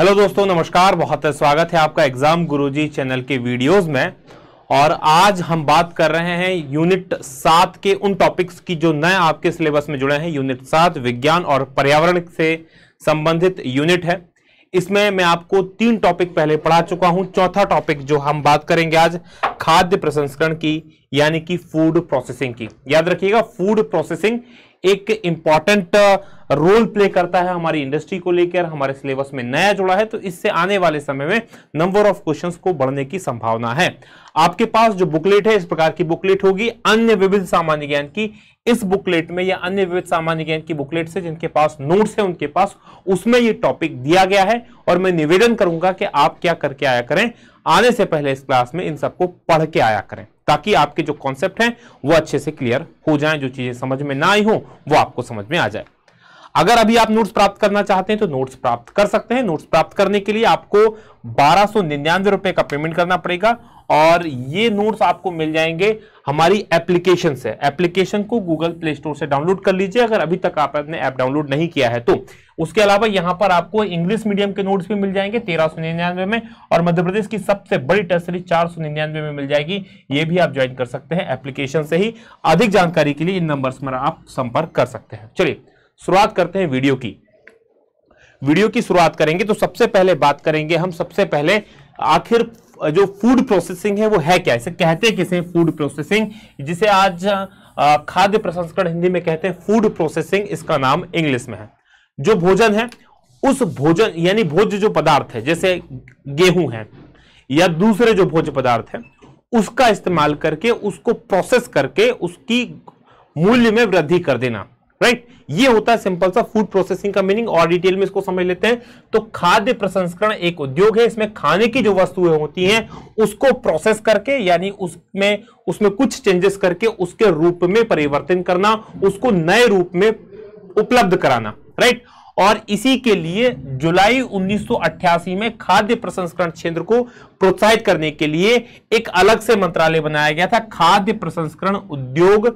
Hello दोस्तों नमस्कार बहुत स्वागत है आपका एग्जाम गुरुजी चैनल के वीडियोस में और आज हम बात कर रहे हैं यूनिट सात के उन टॉपिक्स की जो नए आपके सिलेबस में जुड़े हैं यूनिट सात विज्ञान और पर्यावरण से संबंधित यूनिट है इसमें मैं आपको तीन टॉपिक पहले पढ़ा चुका हूं चौथा टॉपिक जो हम बात करेंगे आज खाद्य प्रसंस्करण की यानी कि फूड प्रोसेसिंग की याद रखिएगा फूड प्रोसेसिंग एक इंपॉर्टेंट रोल प्ले करता है हमारी इंडस्ट्री को लेकर हमारे सिलेबस में नया जुड़ा है तो इससे आने वाले समय में नंबर ऑफ क्वेश्चंस को बढ़ने की संभावना है आपके पास जो बुकलेट है इस प्रकार की बुकलेट होगी अन्य विविध सामान्य ज्ञान की इस बुकलेट में या अन्य विविध सामान्य ज्ञान की बुकलेट से जिनके पास नोट्स है उनके पास उसमें ये टॉपिक दिया गया है और मैं निवेदन करूंगा कि आप क्या करके आया करें आने से पहले इस क्लास में इन सबको पढ़ के आया करें ताकि आपके जो कॉन्सेप्ट हैं वो अच्छे से क्लियर हो जाए जो चीजें समझ में ना आई हो वो आपको समझ में आ जाए अगर अभी आप नोट्स प्राप्त करना चाहते हैं तो नोट्स प्राप्त कर सकते हैं नोट्स प्राप्त करने के लिए आपको बारह रुपए का पेमेंट करना पड़ेगा और ये नोट्स आपको मिल जाएंगे हमारी एप्लीकेशन है एप्लीकेशन को गूगल प्ले स्टोर से डाउनलोड कर लीजिए अगर अभी तक आपने ऐप डाउनलोड नहीं किया है तो उसके अलावा यहां पर आपको इंग्लिश मीडियम के नोट्स भी मिल जाएंगे तेरह सौ निन्यानवे में और मध्य प्रदेश की सबसे बड़ी टेस्ट सीरीज चार सौ निन्यानवे में मिल जाएगी ये भी आप ज्वाइन कर सकते हैं एप्लीकेशन से ही अधिक जानकारी के लिए इन नंबर में आप संपर्क कर सकते हैं चलिए शुरुआत करते हैं वीडियो की वीडियो की शुरुआत करेंगे तो सबसे पहले बात करेंगे हम सबसे पहले आखिर जो फूड प्रोसेसिंग है वो है क्या इसे कहते किसे फूड प्रोसेसिंग जिसे आज खाद्य प्रसंस्करण हिंदी में कहते हैं फूड प्रोसेसिंग इसका नाम इंग्लिश में है जो भोजन है उस भोजन यानी भोज्य जो पदार्थ है जैसे गेहूं है या दूसरे जो भोज्य पदार्थ है उसका इस्तेमाल करके उसको प्रोसेस करके उसकी मूल्य में वृद्धि कर देना राइट ये होता है सिंपल सा फूड प्रोसेसिंग का मीनिंग और डिटेल में इसको समझ लेते हैं तो खाद्य प्रसंस्करण एक उद्योग है इसमें खाने की जो वस्तुएं होती हैं उसको प्रोसेस करके यानी उसमें उसमें कुछ चेंजेस करके उसके रूप में परिवर्तन करना उसको नए रूप में उपलब्ध कराना राइट right? और इसी के लिए जुलाई 1988 में खाद्य प्रसंस्करण क्षेत्र को प्रोत्साहित करने के लिए एक अलग से मंत्रालय बनाया गया था खाद्य प्रसंस्करण उद्योग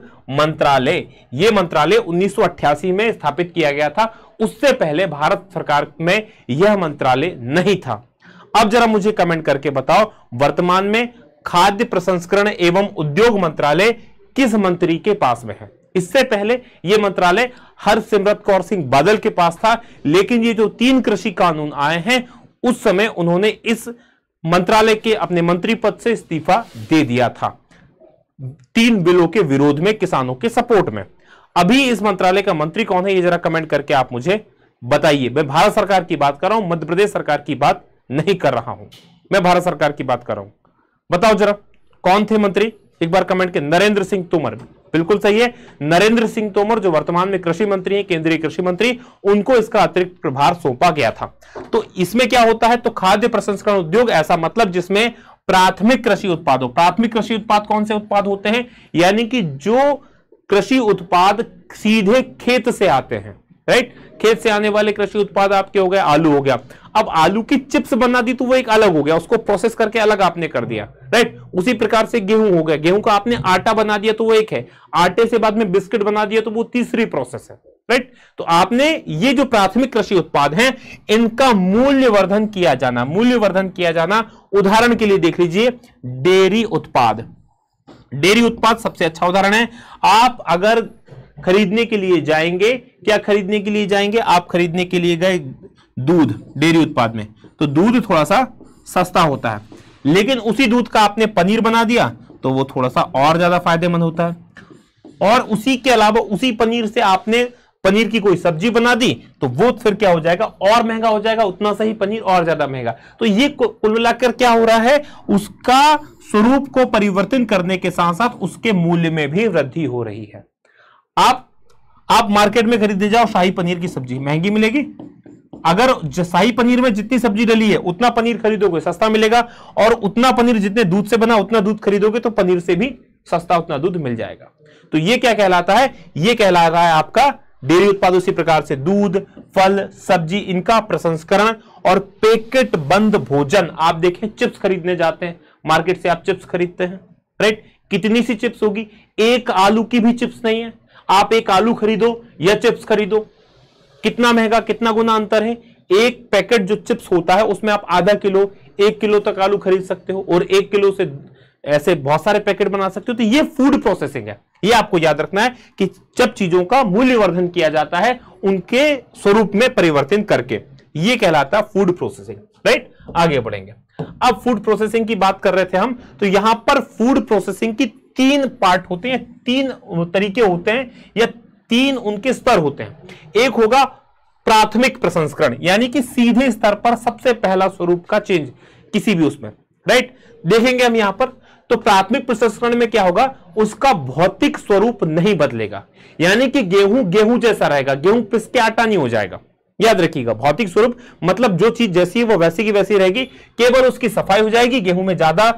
मंत्रालय यह मंत्रालय 1988 में स्थापित किया गया था उससे पहले भारत सरकार में यह मंत्रालय नहीं था अब जरा मुझे कमेंट करके बताओ वर्तमान में खाद्य प्रसंस्करण एवं उद्योग मंत्रालय किस मंत्री के पास में है इससे पहले यह मंत्रालय हरसिमरत कौर सिंह बादल के पास था लेकिन ये जो तीन कृषि कानून आए हैं उस समय उन्होंने इस मंत्रालय के अपने मंत्री पद से इस्तीफा दे दिया था तीन बिलों के विरोध में किसानों के सपोर्ट में अभी इस मंत्रालय का मंत्री कौन है ये जरा कमेंट करके आप मुझे बताइए मैं भारत सरकार की बात कर रहा हूं मध्य प्रदेश सरकार की बात नहीं कर रहा हूं मैं भारत सरकार की बात कर रहा हूं बताओ जरा कौन थे मंत्री एक बार कमेंट के नरेंद्र सिंह तोमर बिल्कुल सही है नरेंद्र सिंह तोमर जो वर्तमान में कृषि मंत्री हैं केंद्रीय कृषि मंत्री उनको इसका अतिरिक्त प्रभार सौंपा गया था तो इसमें क्या होता है तो खाद्य प्रसंस्करण उद्योग ऐसा मतलब जिसमें प्राथमिक कृषि उत्पादों प्राथमिक कृषि उत्पाद कौन से उत्पाद होते हैं यानी कि जो कृषि उत्पाद सीधे खेत से आते हैं राइट खेत से आने वाले कृषि उत्पाद आपके हो गए आलू हो गया अब आलू की चिप्स बना दी तो वो एक अलग हो गया उसको प्रोसेस करके अलग आपने कर दिया राइट उसी प्रकार से गेहूं हो गया गेहूं का आपने आटा बना दिया तो वो एक है आटे से बाद में बिस्किट बना दिया तो वो तीसरी प्रोसेस है राइट तो आपने ये जो प्राथमिक कृषि उत्पाद हैं इनका मूल्यवर्धन किया जाना मूल्यवर्धन किया जाना उदाहरण के लिए देख लीजिए डेयरी उत्पाद डेयरी उत्पाद सबसे अच्छा उदाहरण है आप अगर खरीदने के लिए जाएंगे क्या खरीदने के लिए जाएंगे आप खरीदने के लिए गए दूध डेयरी उत्पाद में तो दूध थोड़ा सा सस्ता होता है लेकिन उसी दूध का आपने पनीर बना दिया तो वो थोड़ा सा और ज्यादा फायदेमंद होता है और उसी के अलावा उसी पनीर से आपने पनीर की कोई सब्जी बना दी तो वो फिर क्या हो जाएगा और महंगा हो जाएगा उतना सही पनीर और ज्यादा महंगा तो ये कुल मिलाकर क्या हो रहा है उसका स्वरूप को परिवर्तन करने के साथ साथ उसके मूल्य में भी वृद्धि हो रही है आप आप मार्केट में खरीदे जाओ शाही पनीर की सब्जी महंगी मिलेगी अगर शाही पनीर में जितनी सब्जी डली है उतना पनीर खरीदोगे सस्ता मिलेगा और उतना पनीर जितने दूध से बना उतना दूध खरीदोगे तो पनीर से भी सस्ता उतना दूध मिल जाएगा तो ये क्या कहलाता है ये कहला रहा है आपका डेयरी उत्पाद उसी प्रकार से दूध फल सब्जी इनका प्रसंस्करण और पैकेट बंद भोजन आप देखें चिप्स खरीदने जाते हैं मार्केट से आप चिप्स खरीदते हैं राइट कितनी सी चिप्स होगी एक आलू की भी चिप्स नहीं है आप एक आलू खरीदो या चिप्स खरीदो कितना महंगा कितना गुना अंतर है एक पैकेट जो चिप्स होता है उसमें आप आधा किलो एक किलो तक आलू खरीद सकते हो और एक किलो से ऐसे बहुत सारे पैकेट बना सकते हो तो ये फूड प्रोसेसिंग है ये आपको याद रखना है कि जब चीजों का मूल्यवर्धन किया जाता है उनके स्वरूप में परिवर्तन करके ये कहलाता है फूड प्रोसेसिंग राइट आगे बढ़ेंगे अब फूड प्रोसेसिंग की बात कर रहे थे हम तो यहां पर फूड प्रोसेसिंग की तीन पार्ट होते हैं तीन तरीके होते हैं या तीन उनके स्तर होते हैं एक होगा प्राथमिक प्रसंस्करण यानी कि सीधे स्तर पर सबसे पहला स्वरूप का चेंज किसी भी उसमें राइट देखेंगे हम यहां पर तो प्राथमिक प्रसंस्करण में क्या होगा उसका भौतिक स्वरूप नहीं बदलेगा यानी कि गेहूं गेहूं जैसा रहेगा गेहूं पिस के आटा नहीं हो जाएगा याद रखिएगा भौतिक स्वरूप मतलब जो चीज जैसी है वो वैसी की वैसी रहेगी केवल उसकी सफाई हो जाएगी गेहूं में ज्यादा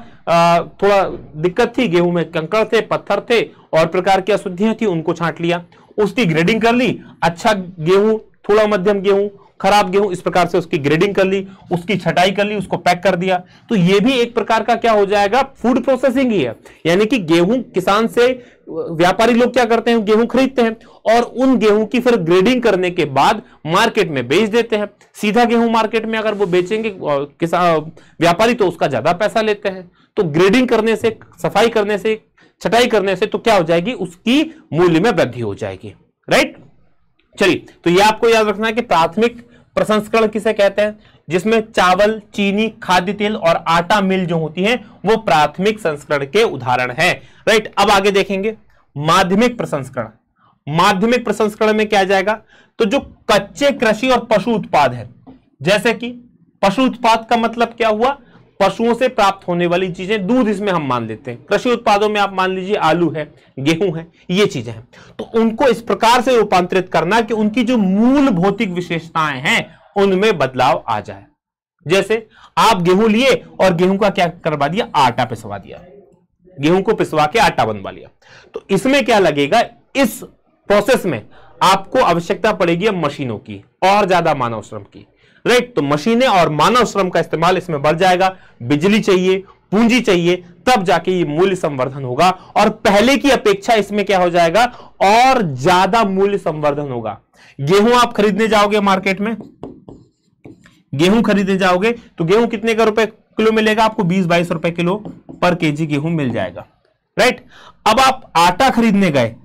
थोड़ा दिक्कत थी गेहूं में कंकड़ थे पत्थर थे और प्रकार की अशुद्धियां थी उनको छांट लिया उसकी ग्रेडिंग कर ली अच्छा गेहूं थोड़ा मध्यम गेहूं खराब गेहूं इस प्रकार से उसकी ग्रेडिंग कर ली उसकी छटाई कर ली उसको पैक कर दिया तो यह भी एक प्रकार का क्या हो जाएगा फूड प्रोसेसिंग ही है यानी कि गेहूं किसान से व्यापारी लोग क्या करते हैं गेहूं खरीदते हैं और उन गेहूं की फिर ग्रेडिंग करने के बाद मार्केट में बेच देते हैं सीधा गेहूं मार्केट में अगर वो बेचेंगे किसान व्यापारी तो उसका ज्यादा पैसा लेते हैं तो ग्रेडिंग करने से सफाई करने से छटाई करने से तो क्या हो जाएगी उसकी मूल्य में वृद्धि हो जाएगी राइट चलिए तो ये आपको याद रखना है कि प्राथमिक प्रसंस्करण किसे कहते हैं जिसमें चावल चीनी खाद्य तेल और आटा मिल जो होती है वो प्राथमिक संस्करण के उदाहरण है राइट अब आगे देखेंगे माध्यमिक प्रसंस्करण माध्यमिक प्रसंस्करण में क्या जाएगा तो जो कच्चे कृषि और पशु उत्पाद है जैसे कि पशु उत्पाद का मतलब क्या हुआ पशुओं से प्राप्त होने वाली चीजें दूध इसमें हम मान लेते हैं कृषि उत्पादों में आप मान लीजिए आलू है गेहूं है ये चीजें हैं तो उनको इस प्रकार से रूपांतरित करना कि उनकी जो मूल भौतिक विशेषताएं हैं उनमें बदलाव आ जाए जैसे आप गेहूं लिए और गेहूं का क्या करवा दिया आटा पिसवा दिया गेहूं को पिसवा के आटा बनवा लिया तो इसमें क्या लगेगा इस प्रोसेस में आपको आवश्यकता पड़ेगी मशीनों की और ज्यादा मानव श्रम की राइट तो मशीनें और मानव श्रम का इस्तेमाल इसमें बढ़ जाएगा बिजली चाहिए पूंजी चाहिए तब जाके ये मूल्य संवर्धन होगा और पहले की अपेक्षा इसमें क्या हो जाएगा और ज्यादा मूल्य संवर्धन होगा गेहूं आप खरीदने जाओगे मार्केट में गेहूं खरीदने जाओगे तो गेहूं कितने का रुपए किलो मिलेगा आपको बीस बाईस रुपए किलो पर केजी गेहूं मिल जाएगा राइट अब आप आटा खरीदने गए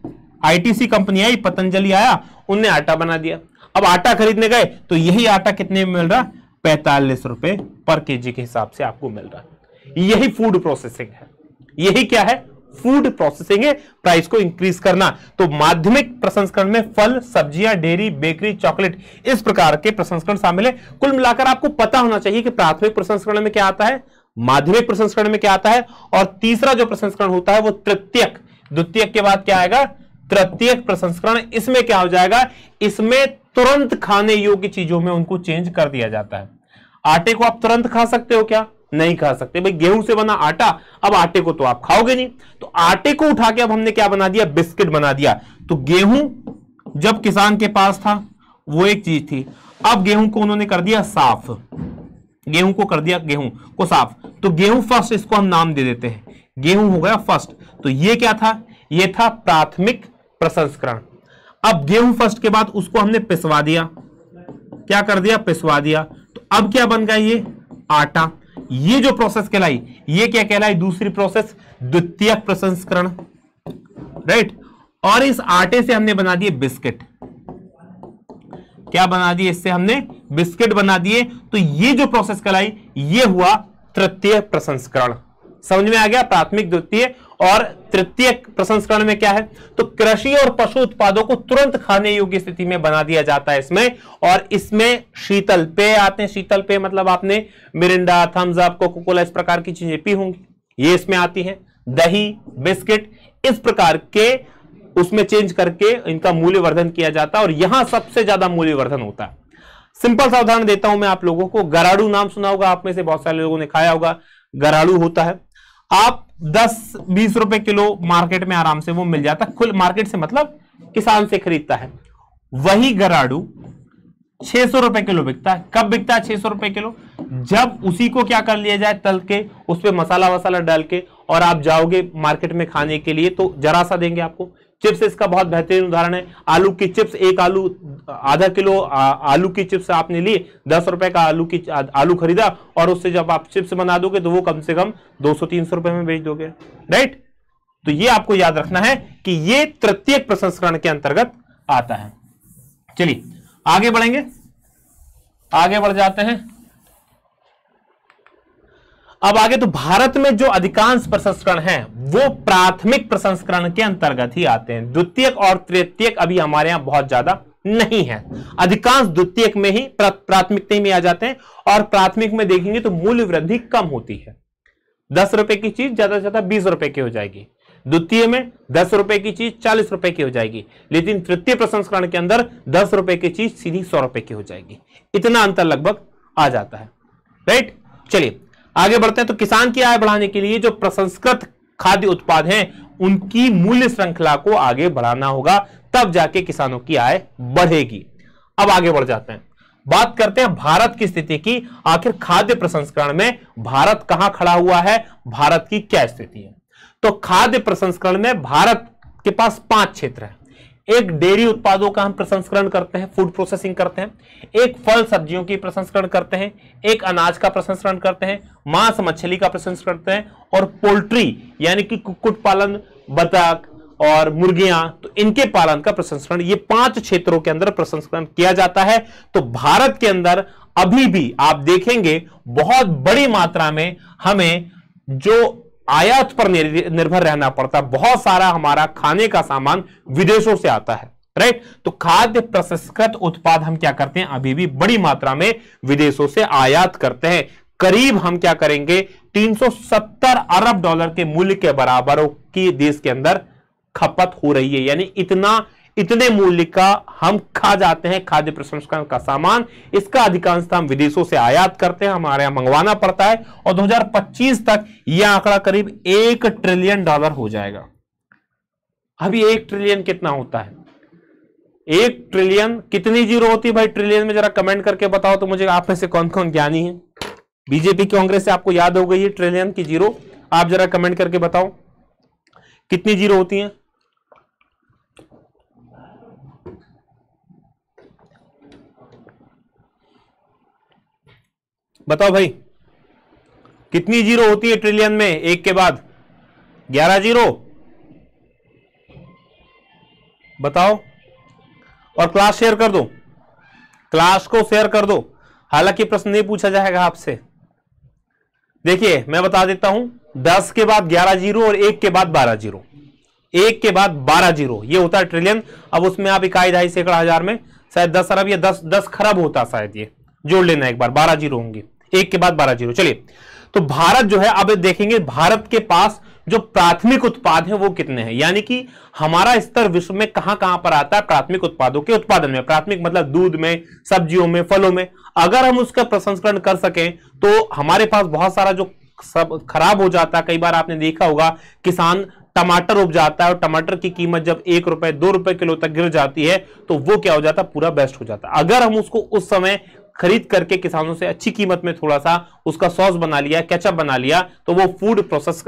आईटीसी कंपनी आई पतंजलि आया उनने आटा बना दिया अब आटा खरीदने गए तो यही आटा कितने में मिल रहा पैंतालीस रुपए पर केजी के हिसाब से आपको मिल रहा है यही फूड प्रोसेसिंग है यही क्या है फूड प्रोसेसिंग है प्राइस को इंक्रीज करना तो माध्यमिक प्रसंस्करण में फल सब्जियां डेयरी बेकरी चॉकलेट इस प्रकार के प्रसंस्करण शामिल है कुल मिलाकर आपको पता होना चाहिए कि प्राथमिक प्रसंस्करण में क्या आता है माध्यमिक प्रसंस्करण में क्या आता है और तीसरा जो प्रसंस्करण होता है वो तृतीय द्वितीय के बाद क्या आएगा तृतीय प्रसंस्करण इसमें क्या हो जाएगा इसमें तुरंत खाने योग्य चीजों में उनको चेंज कर दिया जाता है आटे को आप तुरंत खा सकते हो क्या नहीं खा सकते भाई गेहूं से बना आटा अब आटे को तो आप खाओगे नहीं तो आटे को उठा के अब हमने क्या बना दिया बिस्किट बना दिया तो गेहूं जब किसान के पास था वो एक चीज थी अब गेहूं को उन्होंने कर दिया साफ गेहूं को कर दिया गेहूं को साफ तो गेहूं फर्स्ट इसको हम नाम दे देते हैं गेहूं हो गया फर्स्ट तो ये क्या था ये था प्राथमिक प्रसंस्करण अब गेहूं फर्स्ट के बाद उसको हमने पिसवा दिया क्या कर दिया पिसवा दिया तो अब क्या बन गया ये आटा ये जो प्रोसेस कहलाई ये क्या कहलाई दूसरी प्रोसेस द्वितीय प्रसंस्करण राइट और इस आटे से हमने बना दिए बिस्किट क्या बना दिए इससे हमने बिस्किट बना दिए तो ये जो प्रोसेस कहलाई ये हुआ तृतीय प्रसंस्करण समझ में आ गया प्राथमिक द्वितीय और तृतीय प्रसंस्करण में क्या है तो कृषि और पशु उत्पादों को तुरंत खाने योग्य स्थिति में बना दिया जाता है इसमें और इसमें शीतल पेय आते हैं शीतल पेय मतलब आपने Mirinda Thums Up Coca Cola इस प्रकार की चीजें पी होंगी ये इसमें आती हैं दही बिस्किट इस प्रकार के उसमें चेंज करके इनका मूल्यवर्धन किया जाता है और यहां सबसे ज्यादा मूल्यवर्धन होता है सिंपल सावधान देता हूं मैं आप लोगों को गराड़ू नाम सुना होगा आप में से बहुत सारे लोगों ने खाया होगा गराड़ू होता है आप 10-20 रुपए किलो मार्केट में आराम से वो मिल जाता खुल मार्केट से मतलब किसान से खरीदता है वही गराड़ू छह सौ रुपए किलो बिकता है कब बिकता है छह सौ रुपए किलो जब उसी को क्या कर लिया जाए तल के उस पर मसाला वसाला डाल के और आप जाओगे मार्केट में खाने के लिए तो जरा सा देंगे आपको चिप्स इसका बहुत बेहतरीन उदाहरण है आलू की चिप्स एक आलू आधा किलो आ, आलू की चिप्स आपने ली दस रुपए का आलू की आ, आलू खरीदा और उससे जब आप चिप्स बना दोगे तो वो कम से कम दो सौ तीन सौ रुपए में बेच दोगे राइट तो ये आपको याद रखना है कि ये तृतीय प्रसंस्करण के अंतर्गत आता है चलिए आगे बढ़ेंगे आगे बढ़ जाते हैं अब आगे तो भारत में जो अधिकांश प्रसंस्करण हैं वो प्राथमिक प्रसंस्करण के अंतर्गत ही आते हैं द्वितीय और तृतीय अभी हमारे यहां बहुत ज्यादा नहीं है अधिकांश द्वितीय में ही प्राथमिकता में आ जाते हैं और प्राथमिक में देखेंगे तो मूल्य वृद्धि कम होती है दस रुपए की चीज ज्यादा से ज्यादा बीस रुपए की हो जाएगी द्वितीय में दस रुपए की चीज चालीस रुपए की हो जाएगी लेकिन तृतीय प्रसंस्करण के अंदर दस रुपए की चीज सीधी सौ रुपए की हो जाएगी इतना अंतर लगभग आ जाता है राइट चलिए आगे बढ़ते हैं तो किसान की आय बढ़ाने के लिए जो प्रसंस्कृत खाद्य उत्पाद हैं उनकी मूल्य श्रृंखला को आगे बढ़ाना होगा तब जाके किसानों की आय बढ़ेगी अब आगे बढ़ जाते हैं बात करते हैं भारत की स्थिति की आखिर खाद्य प्रसंस्करण में भारत कहां खड़ा हुआ है भारत की क्या स्थिति है तो खाद्य प्रसंस्करण में भारत के पास पांच क्षेत्र है एक डेयरी उत्पादों का हम प्रसंस्करण करते हैं फूड प्रोसेसिंग करते हैं एक फल सब्जियों की प्रसंस्करण करते हैं एक अनाज का प्रसंस्करण करते हैं मांस मछली का प्रसंस्करण करते हैं और पोल्ट्री यानी कि कुक्कुट पालन बतख और मुर्गियां तो इनके पालन का प्रसंस्करण ये पांच क्षेत्रों के अंदर प्रसंस्करण किया जाता है तो भारत के अंदर अभी भी आप देखेंगे बहुत बड़ी मात्रा में हमें जो आयात पर निर्भर रहना पड़ता है बहुत सारा हमारा खाने का सामान विदेशों से आता है राइट तो खाद्य प्रसंस्कृत उत्पाद हम क्या करते हैं अभी भी बड़ी मात्रा में विदेशों से आयात करते हैं करीब हम क्या करेंगे 370 अरब डॉलर के मूल्य के बराबर की देश के अंदर खपत हो रही है यानी इतना इतने मूल्य का हम खा जाते हैं खाद्य प्रसंस्करण का सामान इसका अधिकांश हम विदेशों से आयात करते हैं हमारे यहां मंगवाना पड़ता है और 2025 तक यह आंकड़ा करीब एक ट्रिलियन डॉलर हो जाएगा अभी एक ट्रिलियन कितना होता है एक ट्रिलियन कितनी जीरो होती है भाई ट्रिलियन में जरा कमेंट करके बताओ तो मुझे आप में से कौन कौन ज्ञानी है बीजेपी कांग्रेस से आपको याद हो गई है ट्रिलियन की जीरो आप जरा कमेंट करके बताओ कितनी जीरो होती है बताओ भाई कितनी जीरो होती है ट्रिलियन में एक के बाद ग्यारह जीरो बताओ और क्लास शेयर कर दो क्लास को शेयर कर दो हालांकि प्रश्न नहीं पूछा जाएगा आपसे देखिए मैं बता देता हूं दस के बाद ग्यारह जीरो और एक के बाद बारह जीरो एक के बाद बारह जीरो ये होता है ट्रिलियन अब उसमें आप इकाई ढाई सैकड़ा हजार में शायद दस अरब या दस दस खरब होता शायद ये जोड़ लेना एक बार बारह जीरो होंगे एक के बाद बारह जीरो चलिए तो भारत जो है अब देखेंगे भारत के पास जो प्राथमिक उत्पाद है वो कितने हैं यानी कि हमारा स्तर विश्व में कहां कहां पर आता है प्राथमिक उत्पादों के उत्पादन में प्राथमिक मतलब दूध में सब्जियों में फलों में अगर हम उसका प्रसंस्करण कर सकें तो हमारे पास बहुत सारा जो सब खराब हो जाता है कई बार आपने देखा होगा किसान टमाटर उपजाता है और टमाटर की कीमत जब एक रुपए दो रुपए किलो तक गिर जाती है तो वो क्या हो जाता है पूरा बेस्ट हो जाता है अगर हम उसको उस समय खरीद करके किसानों से अच्छी कीमत में थोड़ा सा उसका सॉस बना लिया कैचअप बना लिया तो वो फूड प्रोसेस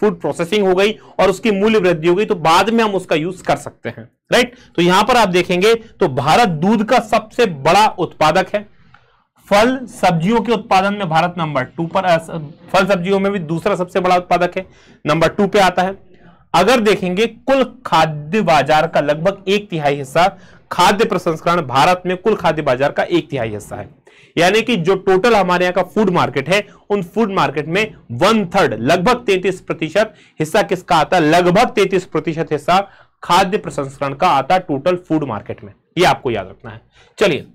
फूड प्रोसेसिंग हो गई और उसकी मूल्य वृद्धि हो गई तो बाद में हम उसका यूज कर सकते हैं राइट तो यहां पर आप देखेंगे तो भारत दूध का सबसे बड़ा उत्पादक है फल सब्जियों के उत्पादन में भारत नंबर टू पर फल सब्जियों में भी दूसरा सबसे बड़ा उत्पादक है नंबर टू पे आता है अगर देखेंगे कुल खाद्य बाजार का लगभग एक तिहाई हिस्सा खाद्य प्रसंस्करण भारत में कुल खाद्य बाजार का एक तिहाई हिस्सा है यानी कि जो टोटल हमारे यहाँ का फूड मार्केट है उन फूड मार्केट में वन थर्ड लगभग तैतीस प्रतिशत हिस्सा किसका आता है लगभग तैतीस प्रतिशत हिस्सा खाद्य प्रसंस्करण का आता टोटल फूड मार्केट में ये आपको याद रखना है चलिए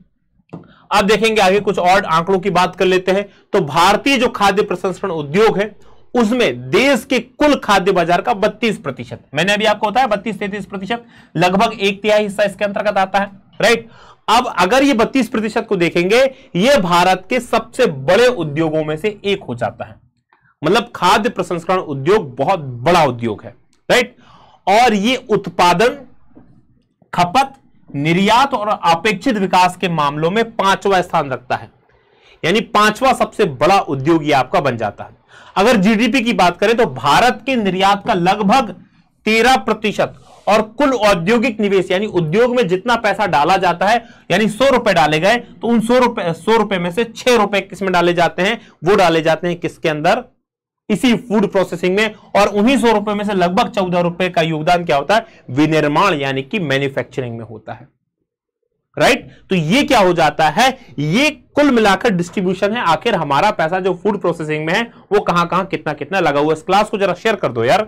अब देखेंगे आगे कुछ और आंकड़ों की बात कर लेते हैं तो भारतीय जो खाद्य प्रसंस्करण उद्योग है उसमें देश के कुल खाद्य बाजार का बत्तीस प्रतिशत मैंने अभी आपको बताया बत्तीस तैतीस प्रतिशत लगभग एक तिहाई हिस्सा इसके अंतर्गत आता है राइट अब अगर ये 32 प्रतिशत को देखेंगे ये भारत के सबसे बड़े उद्योगों में से एक हो जाता है मतलब खाद्य प्रसंस्करण उद्योग बहुत बड़ा उद्योग है राइट और ये उत्पादन खपत निर्यात और अपेक्षित विकास के मामलों में पांचवा स्थान रखता है यानी पांचवा सबसे बड़ा उद्योग आपका बन जाता है अगर जीडीपी की बात करें तो भारत के निर्यात का लगभग तेरह प्रतिशत और कुल औद्योगिक निवेश यानी उद्योग में जितना पैसा डाला जाता है यानी सौ रुपए डाले गए तो उन सौ रुपए सौ रुपए में से छह रुपए किसमें डाले जाते हैं वो डाले जाते हैं किसके अंदर इसी फूड प्रोसेसिंग में और उन्हीं सौ रुपए में से लगभग चौदह रुपए का योगदान क्या होता है विनिर्माण यानी कि मैन्युफैक्चरिंग में होता है राइट तो ये क्या हो जाता है ये कुल मिलाकर डिस्ट्रीब्यूशन है आखिर हमारा पैसा जो फूड प्रोसेसिंग में है वो कहां कहां कितना कितना लगा हुआ इस क्लास को जरा शेयर कर दो यार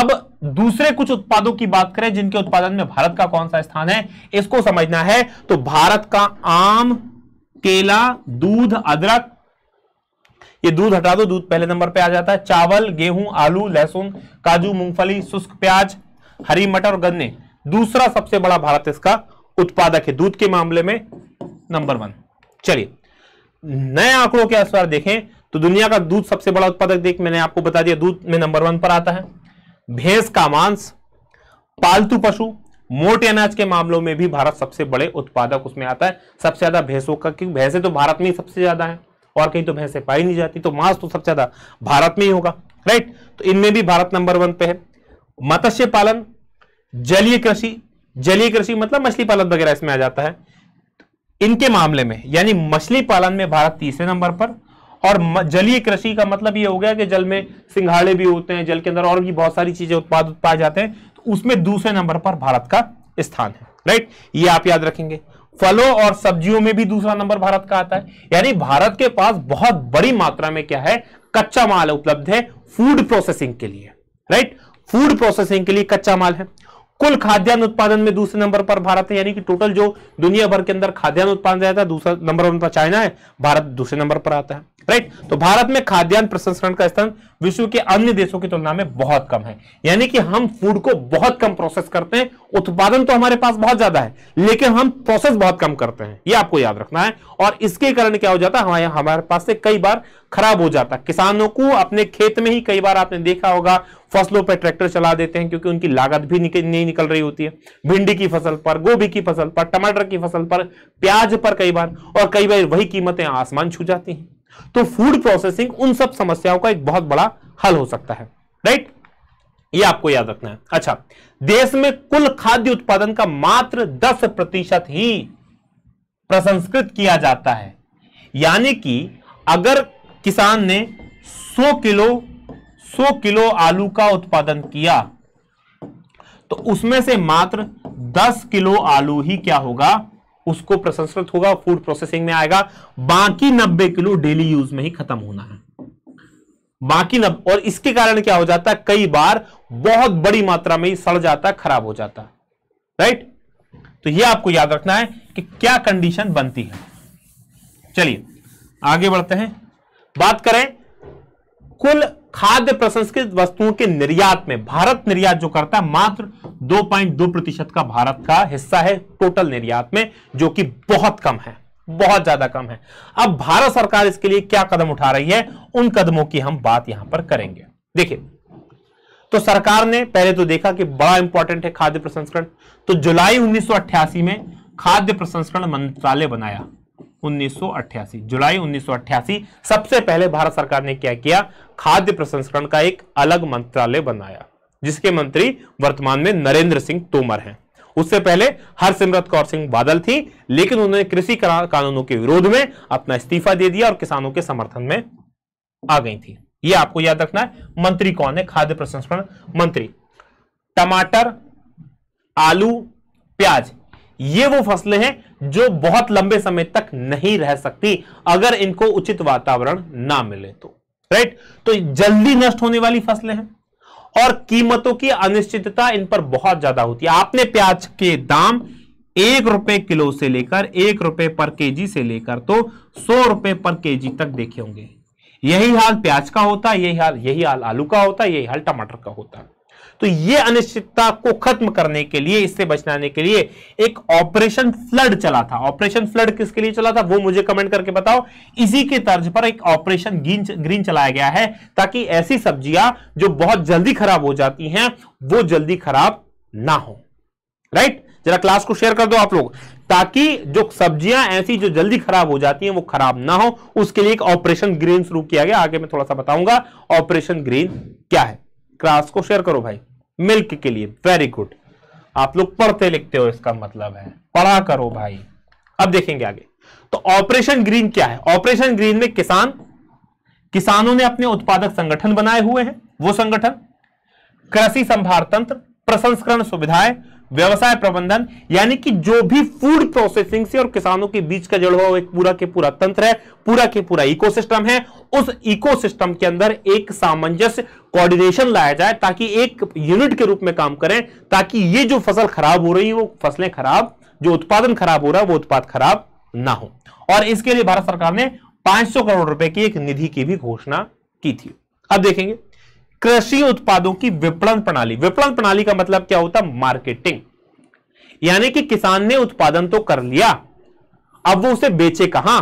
अब दूसरे कुछ उत्पादों की बात करें जिनके उत्पादन में भारत का कौन सा स्थान है इसको समझना है तो भारत का आम केला दूध अदरक ये दूध हटा दो दूध पहले नंबर पे आ जाता है चावल गेहूं आलू लहसुन काजू मूंगफली शुष्क प्याज हरी मटर और गन्ने दूसरा सबसे बड़ा भारत इसका उत्पादक है दूध के मामले में नंबर वन चलिए नए आंकड़ों के अनुसार देखें तो दुनिया का दूध सबसे बड़ा उत्पादक देख मैंने आपको बता दिया दूध में नंबर वन पर आता है भैंस का मांस पालतू पशु मोटे अनाज के मामलों में भी भारत सबसे बड़े उत्पादक उसमें आता है सबसे ज्यादा भैंसों का क्योंकि भैंसे तो भारत में ही सबसे ज्यादा है और कहीं तो भैंसे पाई नहीं जाती तो मांस तो सबसे ज्यादा भारत में ही होगा राइट तो इनमें भी भारत नंबर वन पे है मत्स्य पालन जलीय कृषि जलीय कृषि मतलब मछली पालन वगैरह इसमें आ जाता है इनके मामले में यानी मछली पालन में भारत तीसरे नंबर पर और जलीय कृषि का मतलब ये हो गया कि जल में सिंघाड़े भी होते हैं जल के अंदर और भी बहुत सारी चीजें उत्पाद पाए जाते हैं तो उसमें दूसरे नंबर पर भारत का स्थान है राइट ये आप याद रखेंगे फलों और सब्जियों में भी दूसरा नंबर भारत का आता है यानी भारत के पास बहुत बड़ी मात्रा में क्या है कच्चा माल उपलब्ध है फूड प्रोसेसिंग के लिए राइट फूड प्रोसेसिंग के लिए कच्चा माल है कुल खाद्यान्न उत्पादन में दूसरे नंबर पर भारत है यानी कि टोटल जो दुनिया भर के अंदर खाद्यान्न उत्पादन जाता है दूसरा नंबर वन पर चाइना है भारत दूसरे नंबर पर आता है राइट तो भारत में खाद्यान्न प्रसंस्करण का स्थान विश्व के अन्य देशों की तुलना में बहुत कम है यानी कि हम फूड को बहुत कम प्रोसेस करते हैं उत्पादन तो हमारे पास बहुत ज्यादा है लेकिन हम प्रोसेस बहुत कम करते हैं ये आपको याद रखना है और इसके कारण क्या हो जाता है हमारे हमारे पास से कई बार खराब हो जाता है किसानों को अपने खेत में ही कई बार आपने देखा होगा फसलों पर ट्रैक्टर चला देते हैं क्योंकि उनकी लागत भी निकल, नहीं निकल रही होती है भिंडी की फसल पर गोभी की फसल पर टमाटर की फसल पर प्याज पर कई बार और कई बार वही कीमतें आसमान छू जाती हैं तो फूड प्रोसेसिंग उन सब समस्याओं का एक बहुत बड़ा हल हो सकता है राइट ये आपको याद रखना है अच्छा देश में कुल खाद्य उत्पादन का मात्र 10 प्रतिशत ही प्रसंस्कृत किया जाता है यानी कि अगर किसान ने 100 किलो 100 किलो आलू का उत्पादन किया तो उसमें से मात्र 10 किलो आलू ही क्या होगा उसको प्रसंस्कृत होगा फूड प्रोसेसिंग में आएगा बाकी नब्बे किलो डेली यूज में ही खत्म होना है बाकी नब और इसके कारण क्या हो जाता है कई बार बहुत बड़ी मात्रा में ही सड़ जाता खराब हो जाता राइट तो ये आपको याद रखना है कि क्या कंडीशन बनती है चलिए आगे बढ़ते हैं बात करें कुल खाद्य प्रसंस्कृत वस्तुओं के निर्यात में भारत निर्यात जो करता है मात्र 2.2 प्रतिशत का भारत का हिस्सा है टोटल निर्यात में जो कि बहुत कम है बहुत ज्यादा कम है अब भारत सरकार इसके लिए क्या कदम उठा रही है उन कदमों की हम बात यहां पर करेंगे देखिए तो सरकार ने पहले तो देखा कि बड़ा इंपॉर्टेंट है खाद्य प्रसंस्करण तो जुलाई 1988 में खाद्य प्रसंस्करण मंत्रालय बनाया 1988 जुलाई 1988 सबसे पहले भारत सरकार ने क्या किया खाद्य प्रसंस्करण का एक अलग मंत्रालय बनाया जिसके मंत्री वर्तमान में नरेंद्र सिंह तोमर हैं उससे पहले हरसिमरत कौर सिंह बादल थी लेकिन उन्होंने कृषि कानूनों के विरोध में अपना इस्तीफा दे दिया और किसानों के समर्थन में आ गई थी यह आपको याद रखना है मंत्री कौन है खाद्य प्रसंस्करण मंत्री टमाटर आलू प्याज ये वो फसलें हैं जो बहुत लंबे समय तक नहीं रह सकती अगर इनको उचित वातावरण ना मिले तो राइट तो जल्दी नष्ट होने वाली फसलें हैं और कीमतों की अनिश्चितता इन पर बहुत ज्यादा होती है आपने प्याज के दाम एक रुपए किलो से लेकर एक रुपए पर केजी से लेकर तो सौ रुपए पर केजी तक देखे होंगे यही हाल प्याज का होता है यही हाल यही हाल आलू का होता है यही हाल टमाटर का होता है तो ये अनिश्चितता को खत्म करने के लिए इससे बचाने के लिए एक ऑपरेशन फ्लड चला था ऑपरेशन फ्लड किसके लिए चला था वो मुझे कमेंट करके बताओ इसी के तर्ज पर एक ऑपरेशन ग्रीन चलाया गया है ताकि ऐसी सब्जियां जो बहुत जल्दी खराब हो जाती हैं वो जल्दी खराब ना हो राइट जरा क्लास को शेयर कर दो आप लोग ताकि जो सब्जियां ऐसी जो जल्दी खराब हो जाती हैं वो खराब ना हो उसके लिए एक ऑपरेशन ग्रीन शुरू किया गया आगे मैं थोड़ा सा बताऊंगा ऑपरेशन ग्रीन क्या है क्लास को शेयर करो भाई मिल्क के लिए वेरी गुड आप लोग पढ़ते लिखते हो इसका मतलब है पढ़ा करो भाई अब देखेंगे आगे तो ऑपरेशन ग्रीन क्या है ऑपरेशन ग्रीन में किसान किसानों ने अपने उत्पादक संगठन बनाए हुए हैं वो संगठन कृषि संभार तंत्र प्रसंस्करण सुविधाएं व्यवसाय प्रबंधन यानी कि जो भी फूड प्रोसेसिंग से और किसानों के बीच का जुड़ा हुआ एक पूरा के पूरा तंत्र है पूरा के पूरा इकोसिस्टम है उस इकोसिस्टम के अंदर एक सामंजस्य कोऑर्डिनेशन लाया जाए ताकि एक यूनिट के रूप में काम करें ताकि ये जो फसल खराब हो रही है वो फसलें खराब जो उत्पादन खराब हो रहा है वो उत्पाद खराब ना हो और इसके लिए भारत सरकार ने पांच करोड़ रुपए की एक निधि की भी घोषणा की थी अब देखेंगे कृषि उत्पादों की विपणन प्रणाली विपणन प्रणाली का मतलब क्या होता मार्केटिंग यानी कि किसान ने उत्पादन तो कर लिया अब वो उसे बेचे कहां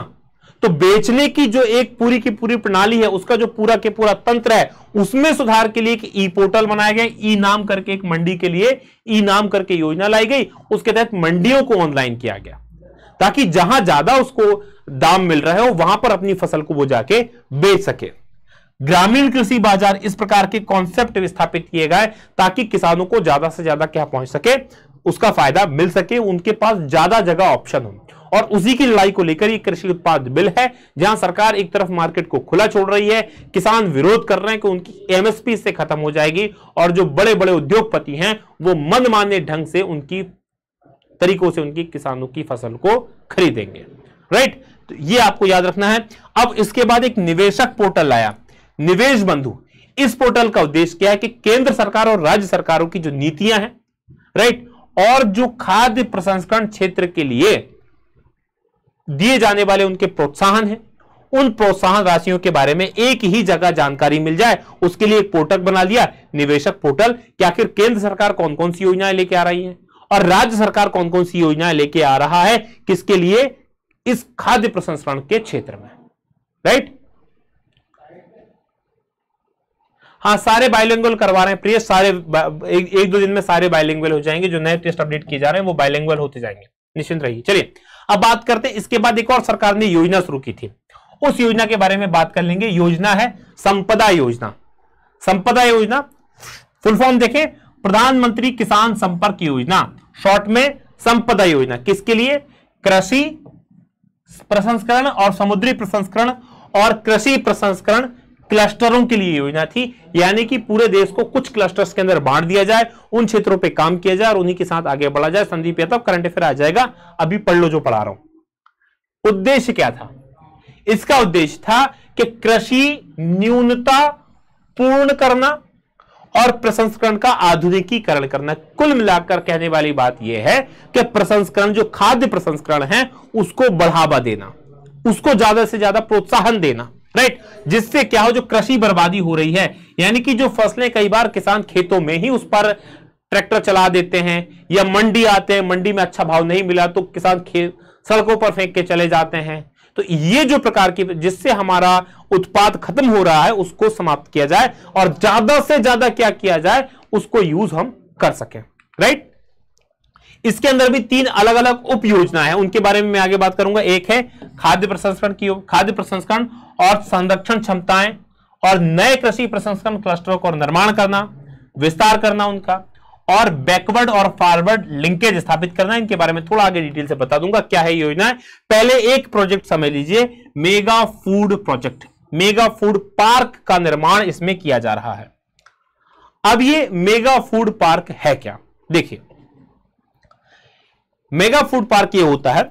तो बेचने की जो एक पूरी की पूरी प्रणाली है उसका जो पूरा के पूरा तंत्र है उसमें सुधार के लिए एक ई पोर्टल बनाया गया ई नाम करके एक मंडी के लिए ई नाम करके योजना लाई गई उसके तहत मंडियों को ऑनलाइन किया गया ताकि जहां ज्यादा उसको दाम मिल रहा है वहां पर अपनी फसल को वो जाके बेच सके ग्रामीण कृषि बाजार इस प्रकार के कॉन्सेप्ट विस्थापित किए गए ताकि किसानों को ज्यादा से ज्यादा क्या पहुंच सके उसका फायदा मिल सके उनके पास ज्यादा जगह ऑप्शन हो और उसी की लड़ाई को लेकर ये कृषि उत्पाद बिल है जहां सरकार एक तरफ मार्केट को खुला छोड़ रही है किसान विरोध कर रहे हैं कि उनकी एमएसपी से खत्म हो जाएगी और जो बड़े बड़े उद्योगपति हैं वो मनमान्य ढंग से उनकी तरीकों से उनकी किसानों की फसल को खरीदेंगे राइट तो ये आपको याद रखना है अब इसके बाद एक निवेशक पोर्टल आया निवेश बंधु इस पोर्टल का उद्देश्य क्या है कि केंद्र सरकार और राज्य सरकारों की जो नीतियां हैं राइट और जो खाद्य प्रसंस्करण क्षेत्र के लिए दिए जाने वाले उनके प्रोत्साहन हैं उन प्रोत्साहन राशियों के बारे में एक ही जगह जानकारी मिल जाए उसके लिए एक पोर्टल बना लिया निवेशक पोर्टल कि आखिर केंद्र सरकार कौन कौन सी योजनाएं लेके आ रही है और राज्य सरकार कौन कौन सी योजनाएं लेके आ रहा है किसके लिए इस खाद्य प्रसंस्करण के क्षेत्र में राइट हाँ सारे बायलिंगुअल करवा रहे हैं प्रिय सारे एक, एक दो दिन में सारे बायलिंगुअल हो जाएंगे जो नए टेस्ट अपडेट किए जा रहे हैं वो बायलिंगुअल होते जाएंगे निश्चिंत रहिए चलिए अब बात करते हैं इसके बाद एक और सरकार ने योजना शुरू की थी उस योजना के बारे में बात कर लेंगे योजना है संपदा योजना संपदा योजना फुल फॉर्म देखें प्रधानमंत्री किसान संपर्क योजना शॉर्ट में संपदा योजना किसके लिए कृषि प्रसंस्करण और समुद्री प्रसंस्करण और कृषि प्रसंस्करण क्लस्टरों के लिए योजना थी यानी कि पूरे देश को कुछ क्लस्टर्स के अंदर बांट दिया जाए उन क्षेत्रों पे काम किया जाए और उन्हीं के साथ आगे बढ़ा जाए संदीप यादव करंट अफेयर आ जाएगा अभी पढ़ लो जो पढ़ा रहा हूं उद्देश्य क्या था इसका उद्देश्य था कि कृषि न्यूनता पूर्ण करना और प्रसंस्करण का आधुनिकीकरण करना कुल मिलाकर कहने वाली बात यह है कि प्रसंस्करण जो खाद्य प्रसंस्करण है उसको बढ़ावा देना उसको ज्यादा से ज्यादा प्रोत्साहन देना राइट जिससे क्या हो जो कृषि बर्बादी हो रही है यानी कि जो फसलें कई बार किसान खेतों में ही उस पर ट्रैक्टर चला देते हैं या मंडी आते हैं मंडी में अच्छा भाव नहीं मिला तो किसान खेत सड़कों पर फेंक के चले जाते हैं तो ये जो प्रकार की जिससे हमारा उत्पाद खत्म हो रहा है उसको समाप्त किया जाए और ज्यादा से ज्यादा क्या किया जाए उसको यूज हम कर सकें राइट इसके अंदर भी तीन अलग अलग उप योजना है उनके बारे में मैं आगे बात करूंगा एक है खाद्य प्रसंस्करण की खाद्य प्रसंस्करण और संरक्षण क्षमताएं और नए कृषि प्रसंस्करण क्लस्टरों का निर्माण करना विस्तार करना उनका और बैकवर्ड और फॉरवर्ड लिंकेज स्थापित करना इनके बारे में थोड़ा आगे डिटेल से बता दूंगा क्या है योजना पहले एक प्रोजेक्ट समझ लीजिए mega food project mega food park का निर्माण इसमें किया जा रहा है अब ये मेगा फूड पार्क है क्या देखिए मेगा फूड पार्क ये होता है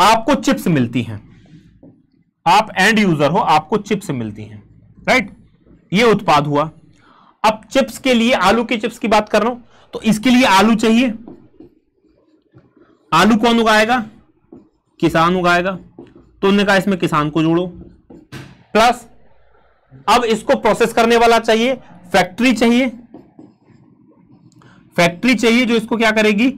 आपको चिप्स मिलती हैं आप एंड यूजर हो आपको चिप्स मिलती हैं राइट ये उत्पाद हुआ अब चिप्स के लिए आलू के चिप्स की बात कर रहा हूं तो इसके लिए आलू चाहिए आलू कौन उगाएगा किसान उगाएगा तो उन्होंने कहा इसमें किसान को जोड़ो प्लस अब इसको प्रोसेस करने वाला चाहिए फैक्ट्री चाहिए फैक्ट्री चाहिए जो इसको क्या करेगी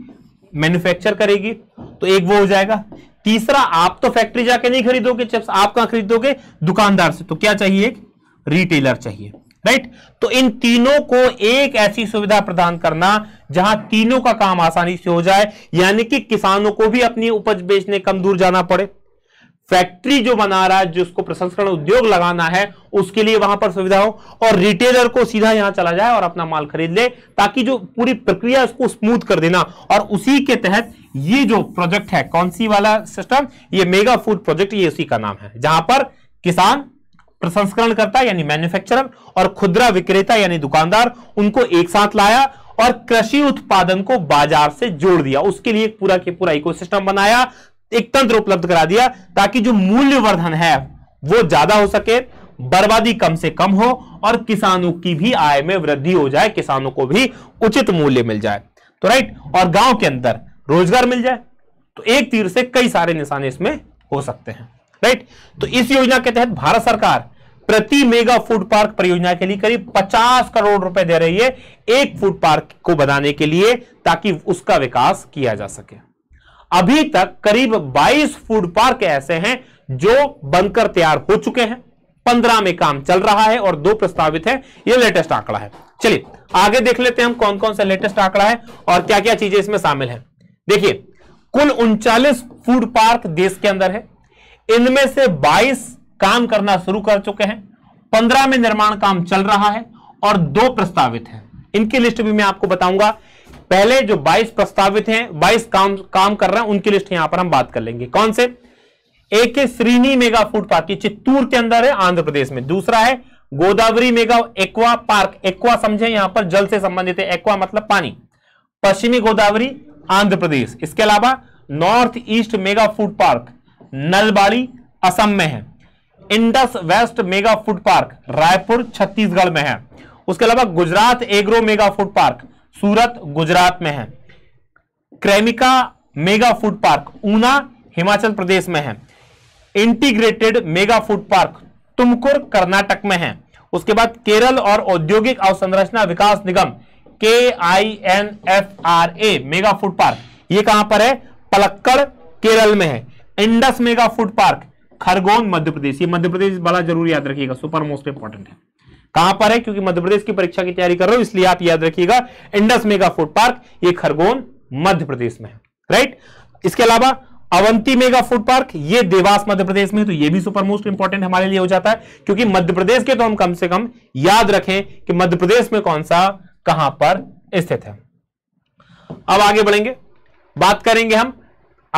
मैन्युफैक्चर करेगी तो एक वो हो जाएगा तीसरा आप तो फैक्ट्री जाके नहीं खरीदोगे चिप्स आप कहां खरीदोगे दुकानदार से तो क्या चाहिए एक रिटेलर चाहिए राइट तो इन तीनों को एक ऐसी सुविधा प्रदान करना जहां तीनों का काम आसानी से हो जाए यानी कि किसानों को भी अपनी उपज बेचने कम दूर जाना पड़े फैक्ट्री जो बना रहा है जिसको प्रसंस्करण उद्योग लगाना है उसके लिए वहां पर सुविधा हो और रिटेलर को सीधा यहां चला जाए और अपना माल खरीद ले ताकि जो पूरी प्रक्रिया उसको स्मूथ कर देना और उसी के तहत ये जो प्रोजेक्ट है कौन सी वाला सिस्टम ये मेगा फूड प्रोजेक्ट ये उसी का नाम है जहां पर किसान प्रसंस्करण करता यानी मैन्युफैक्चरर और खुदरा विक्रेता यानी दुकानदार उनको एक साथ लाया और कृषि उत्पादन को बाजार से जोड़ दिया उसके लिए पूरा के पूरा इकोसिस्टम बनाया एक तंत्र उपलब्ध करा दिया ताकि जो मूल्यवर्धन है वो ज्यादा हो सके बर्बादी कम से कम हो और किसानों की भी आय में वृद्धि हो जाए किसानों को भी उचित मूल्य मिल जाए तो राइट और गांव के अंदर रोजगार मिल जाए तो एक तीर से कई सारे निशाने इसमें हो सकते हैं राइट तो इस योजना के तहत भारत सरकार प्रति मेगा फूड पार्क परियोजना के लिए करीब 50 करोड़ रुपए दे रही है एक फूड पार्क को बनाने के लिए ताकि उसका विकास किया जा सके अभी तक करीब 22 फूड पार्क ऐसे हैं जो बनकर तैयार हो चुके हैं पंद्रह में काम चल रहा है और दो प्रस्तावित है यह लेटेस्ट आंकड़ा है चलिए आगे देख लेते हैं हम कौन कौन सा लेटेस्ट आंकड़ा है और क्या क्या चीजें इसमें शामिल है देखिए कुल उनचालीस फूड पार्क देश के अंदर है इनमें से 22 काम करना शुरू कर चुके हैं 15 में निर्माण काम चल रहा है और दो प्रस्तावित है इनकी लिस्ट भी मैं आपको बताऊंगा पहले जो 22 प्रस्तावित हैं 22 काम काम कर रहे हैं उनकी लिस्ट यहां पर हम बात कर लेंगे कौन से एक है श्रीनी मेगा फूड पार्क ये चित्तूर के अंदर है आंध्र प्रदेश में दूसरा है Godavari mega aqua park aqua समझे यहां पर जल से संबंधित है एक्वा मतलब पानी पश्चिमी गोदावरी आंध्र प्रदेश इसके अलावा North East mega food park Nalbari Assam में है Indus West mega food park Raipur Chhattisgarh में है उसके अलावा Gujarat agro mega food park Surat Gujarat में है Cremica mega food park Una Himachal Pradesh में है integrated mega food park Tumkur Karnataka में है उसके बाद केरल और औद्योगिक अवसंरचना विकास निगम के I N F R A mega food park ये कहां पर है पलक्कड़ केरल में है Indus mega food park Khargone Madhya Pradesh ये मध्य प्रदेश बड़ा जरूर याद रखिएगा सुपर मोस्ट इंपॉर्टेंट है कहां पर है क्योंकि मध्य प्रदेश की परीक्षा की तैयारी कर रहे हो इसलिए आप याद रखिएगा इंडस मेगा फूड पार्क ये खरगोन मध्य प्रदेश में है राइट इसके अलावा अवंती मेगा फूड पार्क ये देवास मध्य प्रदेश में तो ये भी सुपर मोस्ट इंपॉर्टेंट हमारे लिए हो जाता है क्योंकि मध्य प्रदेश के तो हम कम से कम याद रखें कि मध्य प्रदेश में कौन सा कहां पर स्थित है अब आगे बढ़ेंगे बात करेंगे हम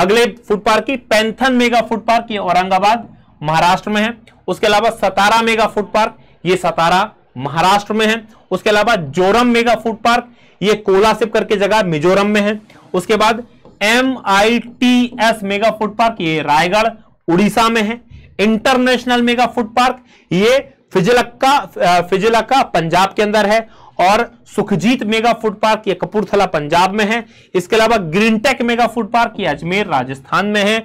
अगले फूड पार्क की पैंथन मेगा फूड पार्क ये औरंगाबाद महाराष्ट्र में है उसके अलावा सतारा मेगा फूड पार्क ये सतारा महाराष्ट्र में है उसके अलावा जोरम मेगा फूड पार्क ये कोलासिप करके जगह मिजोरम में है उसके बाद M I T S mega food park ये रायगढ़ उड़ीसा में है इंटरनेशनल मेगा फूड पार्क ये फिजलक्का फिजलक्का पंजाब के अंदर है और सुखजीत मेगा फूड पार्क ये कपूरथला पंजाब में है इसके अलावा ग्रीनटेक मेगा फूड पार्क ये अजमेर राजस्थान में है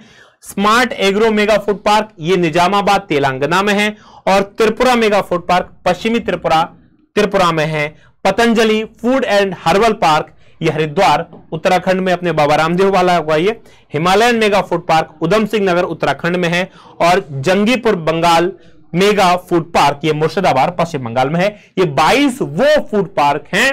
smart agro mega food park ये निजामाबाद तेलंगाना में है और त्रिपुरा मेगा फूड पार्क पश्चिमी त्रिपुरा त्रिपुरा में है Patanjali food and herbal park यह हरिद्वार उत्तराखंड में अपने बाबा रामदेव वाला हुआ ये Himalayan mega food park Udham Singh Nagar Uttarakhand में है और Jangipur Bengal mega food park ये मुर्शिदाबाद पश्चिम बंगाल में है ये 22 वो फूड पार्क हैं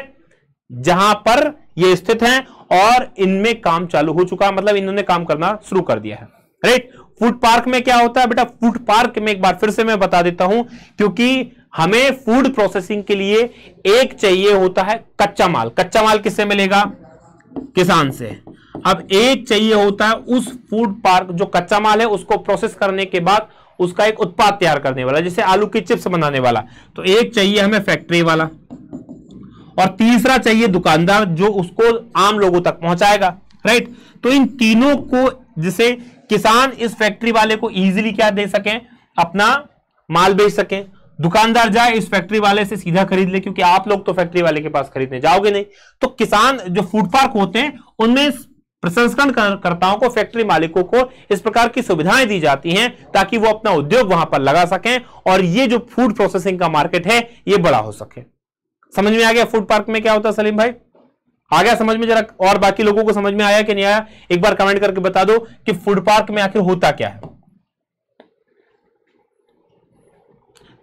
जहां पर ये स्थित हैं और इनमें काम चालू हो चुका मतलब इन्होंने काम करना शुरू कर दिया है राइट फूड पार्क में क्या होता है बेटा फूड पार्क में एक बार फिर से मैं बता देता हूं क्योंकि हमें फूड प्रोसेसिंग के लिए एक चाहिए होता है कच्चा माल कच्चा माल किससे मिलेगा किसान से अब एक चाहिए होता है उस फूड पार्क जो कच्चा माल है उसको प्रोसेस करने के बाद उसका एक उत्पाद तैयार करने वाला जैसे आलू की चिप्स बनाने वाला तो एक चाहिए हमें फैक्ट्री वाला और तीसरा चाहिए दुकानदार जो उसको आम लोगों तक पहुंचाएगा राइट तो इन तीनों को जिसे किसान इस फैक्ट्री वाले को इजीली क्या दे सकें अपना माल बेच सके दुकानदार जाए इस फैक्ट्री वाले से सीधा खरीद ले क्योंकि आप लोग तो फैक्ट्री वाले के पास खरीदने जाओगे नहीं तो किसान जो फूड पार्क होते हैं उनमें प्रसंस्करण करताओं को फैक्ट्री मालिकों को इस प्रकार की सुविधाएं दी जाती हैं ताकि वो अपना उद्योग वहां पर लगा सकें और ये जो फूड प्रोसेसिंग का मार्केट है ये बड़ा हो सके समझ में आ गया फूड पार्क में क्या होता है सलीम भाई आ गया समझ में जरा और बाकी लोगों को समझ में आया कि नहीं आया एक बार कमेंट करके बता दो कि फूड पार्क में आखिर होता क्या है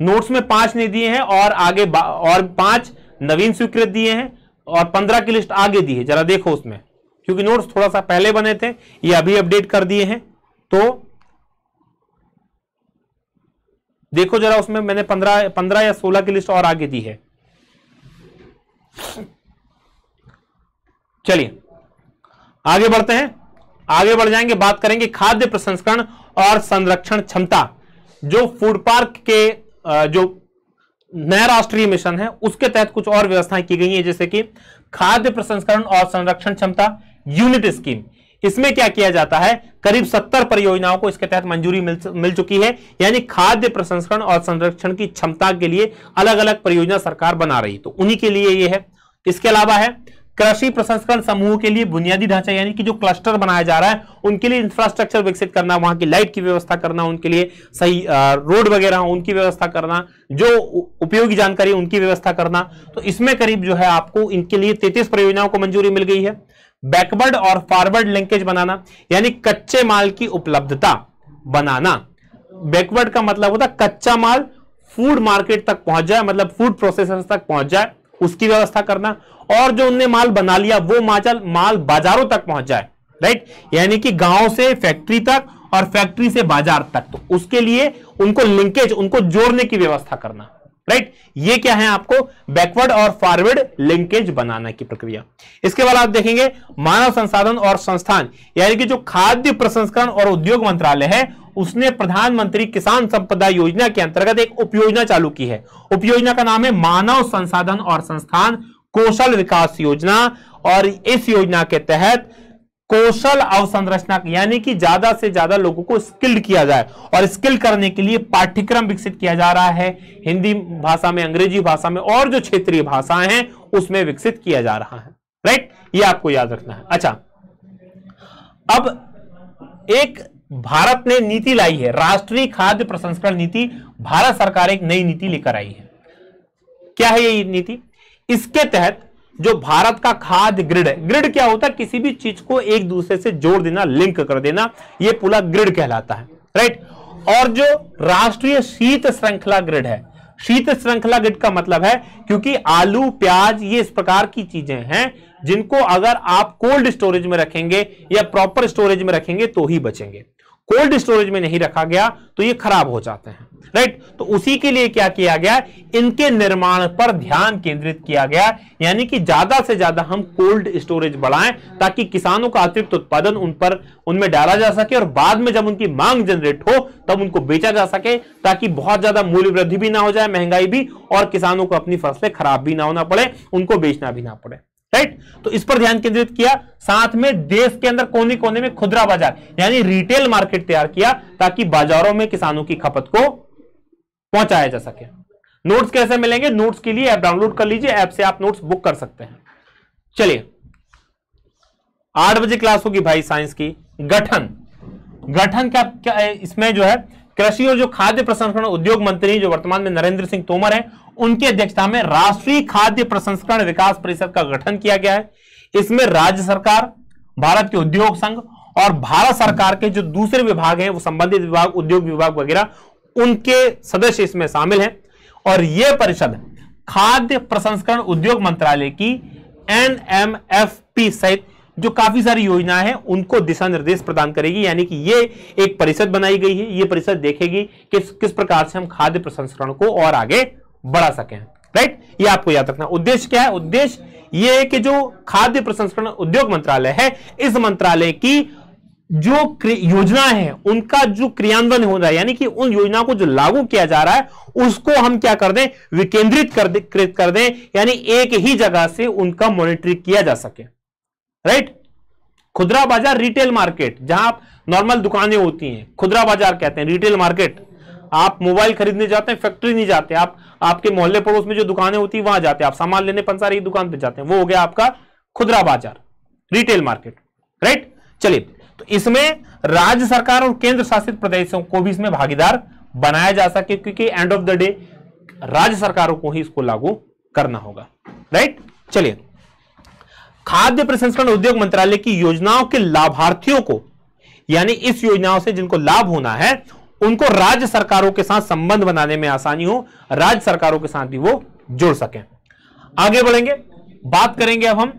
नोट्स में पांच ने दिए हैं और आगे और पांच नवीन स्वीकृत दिए हैं और पंद्रह की लिस्ट आगे दी है जरा देखो उसमें क्योंकि नोट्स थोड़ा सा पहले बने थे ये अभी अपडेट कर दिए हैं तो देखो जरा उसमें मैंने पंद्रह पंद्रह या सोलह की लिस्ट और आगे दी है चलिए आगे बढ़ते हैं आगे बढ़ जाएंगे बात करेंगे खाद्य प्रसंस्करण और संरक्षण क्षमता जो फूड पार्क के जो नया राष्ट्रीय मिशन है उसके तहत कुछ और व्यवस्थाएं की गई हैं जैसे कि खाद्य प्रसंस्करण और संरक्षण क्षमता यूनिट स्कीम इसमें क्या किया जाता है करीब सत्तर परियोजनाओं को इसके तहत मंजूरी मिल, मिल चुकी है यानी खाद्य प्रसंस्करण और संरक्षण की क्षमता के लिए अलग अलग परियोजना सरकार बना रही तो उन्हीं के लिए यह है इसके अलावा है कृषि प्रसंस्करण समूह के लिए बुनियादी ढांचा यानी कि जो क्लस्टर बनाया जा रहा है उनके लिए इंफ्रास्ट्रक्चर विकसित करना वहां की लाइट की व्यवस्था करना उनके लिए सही रोड वगैरह उनकी व्यवस्था करना जो उपयोगी जानकारी उनकी व्यवस्था करना तो इसमें करीब जो है आपको इनके लिए तैतीस परियोजनाओं को मंजूरी मिल गई है बैकवर्ड और फॉरवर्ड लिंकेज बनाना यानी कच्चे माल की उपलब्धता बनाना बैकवर्ड का मतलब होता कच्चा माल फूड मार्केट तक पहुंच जाए मतलब फूड प्रोसेसर तक पहुंच जाए उसकी व्यवस्था करना और जो उनने माल बना लिया वो माल माल बाजारों तक पहुंच जाए राइट यानी कि गांव से फैक्ट्री तक और फैक्ट्री से बाजार तक तो उसके लिए उनको लिंकेज उनको जोड़ने की व्यवस्था करना राइट ये क्या है आपको बैकवर्ड और फॉरवर्ड लिंकेज बनाने की प्रक्रिया इसके बाद आप देखेंगे मानव संसाधन और संस्थान यानी कि जो खाद्य प्रसंस्करण और उद्योग मंत्रालय है उसने प्रधानमंत्री किसान संपदा योजना के अंतर्गत एक उपयोजना चालू की है उपयोजना का नाम है मानव संसाधन और संस्थान कौशल विकास योजना और इस योजना के तहत कौशल अवसंरचना यानी कि ज्यादा से ज्यादा लोगों को स्किल्ड किया जाए और स्किल करने के लिए पाठ्यक्रम विकसित किया जा रहा है हिंदी भाषा में अंग्रेजी भाषा में और जो क्षेत्रीय भाषाएं हैं उसमें विकसित किया जा रहा है राइट ये आपको याद रखना है अच्छा अब एक भारत ने नीति लाई है राष्ट्रीय खाद्य प्रसंस्करण नीति भारत सरकार एक नई नीति लेकर आई है क्या है ये नीति इसके तहत जो भारत का खाद्य ग्रिड है ग्रिड क्या होता है किसी भी चीज को एक दूसरे से जोड़ देना लिंक कर देना यह पूरा ग्रिड कहलाता है राइट और जो राष्ट्रीय शीत श्रृंखला ग्रिड है शीत श्रृंखला ग्रिड का मतलब है क्योंकि आलू प्याज ये इस प्रकार की चीजें हैं जिनको अगर आप कोल्ड स्टोरेज में रखेंगे या प्रॉपर स्टोरेज में रखेंगे तो ही बचेंगे कोल्ड स्टोरेज में नहीं रखा गया तो ये खराब हो जाते हैं राइट तो उसी के लिए क्या किया गया इनके निर्माण पर ध्यान केंद्रित किया गया यानी कि ज्यादा से ज्यादा हम कोल्ड स्टोरेज बढ़ाएं ताकि किसानों का अतिरिक्त उत्पादन उन पर उनमें डाला जा सके और बाद में जब उनकी मांग जनरेट हो तब उनको बेचा जा सके ताकि बहुत ज्यादा मूल्य वृद्धि भी ना हो जाए महंगाई भी और किसानों को अपनी फसलें खराब भी ना होना पड़े उनको बेचना भी ना पड़े राइट तो इस पर ध्यान केंद्रित किया साथ में देश के अंदर कोने कोने में खुदरा बाजार यानी रिटेल मार्केट तैयार किया ताकि बाजारों में किसानों की खपत को पहुंचाया जा सके नोट्स कैसे मिलेंगे नोट्स के लिए ऐप डाउनलोड कर लीजिए ऐप से आप नोट्स बुक कर सकते हैं चलिए आठ बजे क्लास होगी भाई साइंस की गठन गठन क्या, क्या इसमें जो है कृषि और जो खाद्य प्रसंस्करण उद्योग मंत्री जो वर्तमान में नरेंद्र सिंह तोमर है उनकी अध्यक्षता में राष्ट्रीय खाद्य प्रसंस्करण विकास परिषद का गठन किया गया है इसमें राज्य सरकार भारत के उद्योग संघ और भारत सरकार के जो दूसरे विभाग हैं वो संबंधित विभाग उद्योग विभाग वगैरह उनके सदस्य इसमें शामिल हैं और यह परिषद खाद्य प्रसंस्करण उद्योग मंत्रालय की एनएमएफपी सहित जो काफी सारी योजनाएं हैं उनको दिशा निर्देश प्रदान करेगी यानी कि ये एक परिषद बनाई गई है ये परिषद देखेगी किस किस प्रकार से हम खाद्य प्रसंस्करण को और आगे बढ़ा सके राइट ये आपको याद रखना उद्देश्य क्या है उद्देश्य ये है कि जो खाद्य प्रसंस्करण उद्योग मंत्रालय है इस मंत्रालय की जो योजना है उनका जो क्रियान्वयन हो रहा है यानी कि उन योजना को जो लागू किया जा रहा है उसको हम क्या कर दें विकेंद्रित कर दें यानी एक ही जगह से उनका मॉनिटरिंग किया जा सके राइट खुदरा बाजार रिटेल मार्केट जहां आप नॉर्मल दुकानें होती हैं खुदरा बाजार कहते हैं रिटेल मार्केट आप मोबाइल खरीदने जाते हैं फैक्ट्री नहीं जाते आप आपके मोहल्ले पड़ोस में जो दुकानें होती है वहां जाते हैं आप सामान लेने पंसारी दुकान पर जाते हैं वो हो गया आपका खुदरा बाजार रिटेल मार्केट राइट चलिए तो इसमें राज्य सरकार और केंद्र शासित प्रदेशों को भी इसमें भागीदार बनाया जा सके क्योंकि एंड ऑफ द डे राज्य सरकारों को ही इसको लागू करना होगा राइट चलिए खाद्य प्रसंस्करण उद्योग मंत्रालय की योजनाओं के लाभार्थियों को यानी इस योजनाओं से जिनको लाभ होना है उनको राज्य सरकारों के साथ संबंध बनाने में आसानी हो राज्य सरकारों के साथ भी वो जुड़ सके आगे बढ़ेंगे बात करेंगे अब हम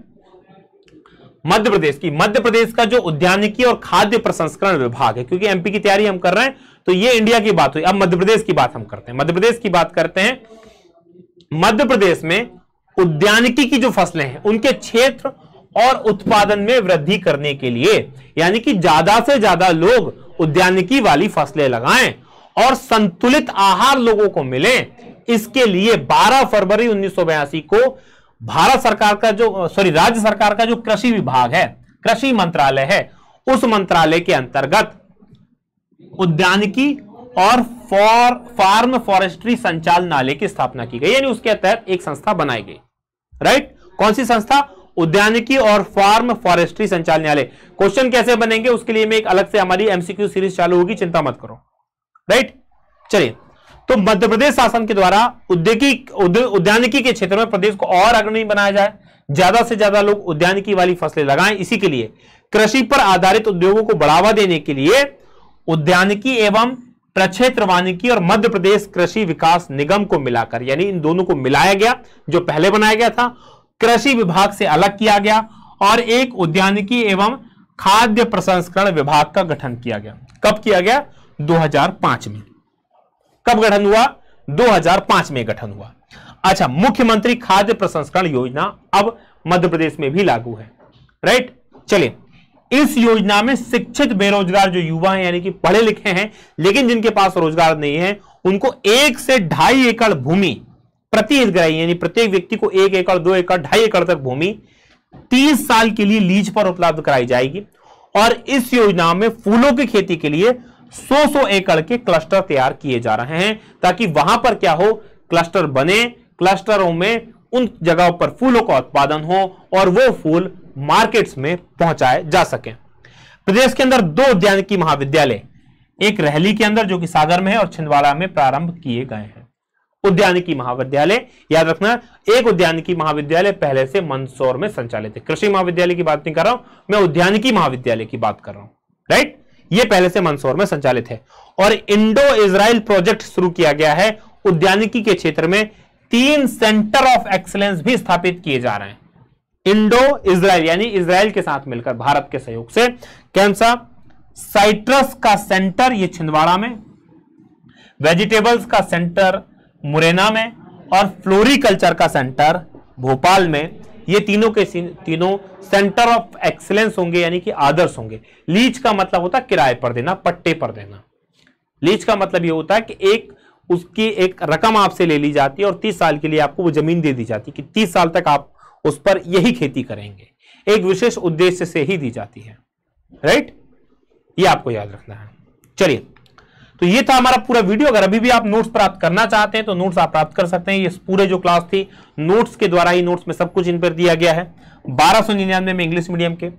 मध्य प्रदेश की मध्य प्रदेश का जो उद्यानिकी और खाद्य प्रसंस्करण विभाग है क्योंकि एमपी की तैयारी हम कर रहे हैं तो ये इंडिया की बात हुई अब मध्य प्रदेश की बात हम करते हैं मध्य प्रदेश की बात करते हैं मध्य प्रदेश में उद्यानिकी की जो फसलें हैं उनके क्षेत्र और उत्पादन में वृद्धि करने के लिए यानी कि ज्यादा से ज्यादा लोग उद्यानिकी वाली फसलें लगाएं और संतुलित आहार लोगों को मिले इसके लिए 12 फरवरी उन्नीस को भारत सरकार का जो सॉरी राज्य सरकार का जो कृषि विभाग है कृषि मंत्रालय है उस मंत्रालय के अंतर्गत उद्यानिकी और फॉर फार्म फॉरेस्ट्री संचालनालय की स्थापना की गई यानी उसके तहत एक संस्था बनाई गई राइट कौन सी संस्था उद्यानिकी और फार्म फॉरेस्ट्री संचालनालय क्वेश्चन कैसे बनेंगे उसके लिए मैं एक अलग से हमारी एमसीक्यू सीरीज चालू होगी चिंता मत करो राइट चलिए तो मध्य प्रदेश शासन के द्वारा उद्योगी उद्यानिकी के क्षेत्र में प्रदेश को और अग्रणी बनाया जाए ज्यादा से ज्यादा लोग उद्यानिकी वाली फसलें लगाएं इसी के लिए कृषि पर आधारित उद्योगों को बढ़ावा देने के लिए उद्यानिकी एवं प्रक्षेत्र वानिकी और मध्य प्रदेश कृषि विकास निगम को मिलाकर यानी इन दोनों को मिलाया गया जो पहले बनाया गया था कृषि विभाग से अलग किया गया और एक उद्यानिकी एवं खाद्य प्रसंस्करण विभाग का गठन किया गया कब किया गया 2005 में कब गठन हुआ 2005 में गठन हुआ अच्छा मुख्यमंत्री खाद्य प्रसंस्करण योजना अब मध्य प्रदेश में भी लागू है राइट चलिए इस योजना में शिक्षित बेरोजगार जो युवा हैं यानी कि पढ़े लिखे हैं लेकिन जिनके पास रोजगार नहीं है उनको एक से ढाई एकड़ भूमि प्रति हितग्राही यानी प्रत्येक व्यक्ति को एक एकड़ दो एकड़ ढाई एकड़ तक भूमि तीस साल के लिए लीज पर उपलब्ध कराई जाएगी और इस योजना में फूलों की खेती के लिए सौ सौ एकड़ के क्लस्टर तैयार किए जा रहे हैं ताकि वहां पर क्या हो क्लस्टर बने क्लस्टरों में उन जगहों पर फूलों का उत्पादन हो और वो फूल मार्केट्स में पहुंचाए जा सके प्रदेश के अंदर दो उद्यान की महाविद्यालय एक रहली के अंदर जो कि सागर में है और छिंदवाड़ा में प्रारंभ किए गए हैं उद्यान की महाविद्यालय याद रखना एक उद्यान की महाविद्यालय पहले से मंदसौर में संचालित है कृषि महाविद्यालय की बात नहीं कर रहा हूं मैं उद्यानिकी महाविद्यालय की बात कर रहा हूं राइट ये पहले से मंदसौर में संचालित है और इंडो इसराइल प्रोजेक्ट शुरू किया गया है उद्यानिकी के क्षेत्र में तीन सेंटर ऑफ एक्सलेंस भी स्थापित किए जा रहे हैं इंडो इसराइल यानी इसराइल के साथ मिलकर भारत के सहयोग से कौन सा साइट्रस का सेंटर ये छिंदवाड़ा में वेजिटेबल्स का सेंटर मुरैना में और फ्लोरिकल्चर का सेंटर भोपाल में ये तीनों के तीनों सेंटर ऑफ एक्सलेंस होंगे यानी कि आदर्श होंगे लीज का मतलब होता है किराए पर देना पट्टे पर देना लीच का मतलब ये होता है कि एक उसकी एक रकम आपसे ले ली जाती है और तीस साल के लिए आपको वो जमीन दे दी जाती है कि तीस साल तक आप उस पर यही खेती करेंगे एक विशेष उद्देश्य से ही दी जाती है राइट ये आपको याद रखना है चलिए तो ये था हमारा पूरा वीडियो अगर अभी भी आप नोट्स प्राप्त करना चाहते हैं तो नोट्स आप प्राप्त कर सकते हैं ये पूरे जो क्लास थी नोट्स के द्वारा ही नोट्स में सब कुछ इन पर दिया गया है बारह सौ निन्यानवे में इंग्लिश मीडियम के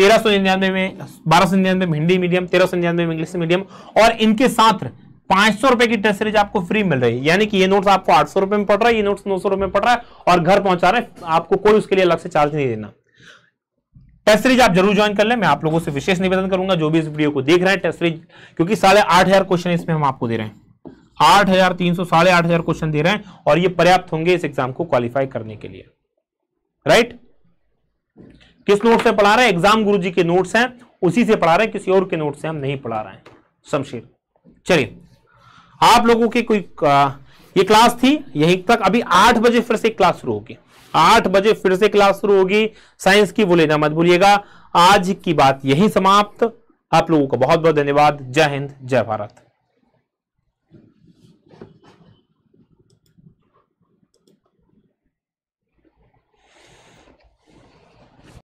तेरह सौ निन्यानवे में बारह सौ निन्यानवे में हिंदी मीडियम तेरह सौ निन्यानवे में इंग्लिश मीडियम और इनके साथ पांच सौ रुपए की टेस्ट सीरीज आपको फ्री मिल रही है यानी कि ये नोट्स आपको आठ सौ रुपए में पड़ रहा है ये नोट्स नौ सौ रुपए में पड़ रहा है और घर पहुंचा रहे आपको कोई उसके लिए अलग से चार्ज नहीं देना टेस्ट सीरीज आप जरूर ज्वाइन कर ले मैं आप लोगों से विशेष निवेदन करूंगा जो भी इस वीडियो को देख रहे हैं टेस्ट सीरीज क्योंकि साढ़े आठ हजार क्वेश्चन इसमें हम आपको दे रहे हैं आठ हजार तीन सौ साढ़े आठ हजार क्वेश्चन दे रहे हैं और ये पर्याप्त होंगे इस एग्जाम को क्वालिफाई करने के लिए राइट किस नोट से पढ़ा रहे हैं एग्जाम गुरुजी के नोट्स हैं उसी से पढ़ा रहे हैं किसी और के नोट से हम नहीं पढ़ा रहे हैं शमशेर चलिए आप लोगों की कोई ये क्लास थी यहीं तक अभी आठ बजे फिर से क्लास शुरू होगी आठ बजे फिर से क्लास शुरू होगी साइंस की वो लेना मत भूलिएगा आज की बात यही समाप्त आप लोगों का बहुत बहुत धन्यवाद जय हिंद जय भारत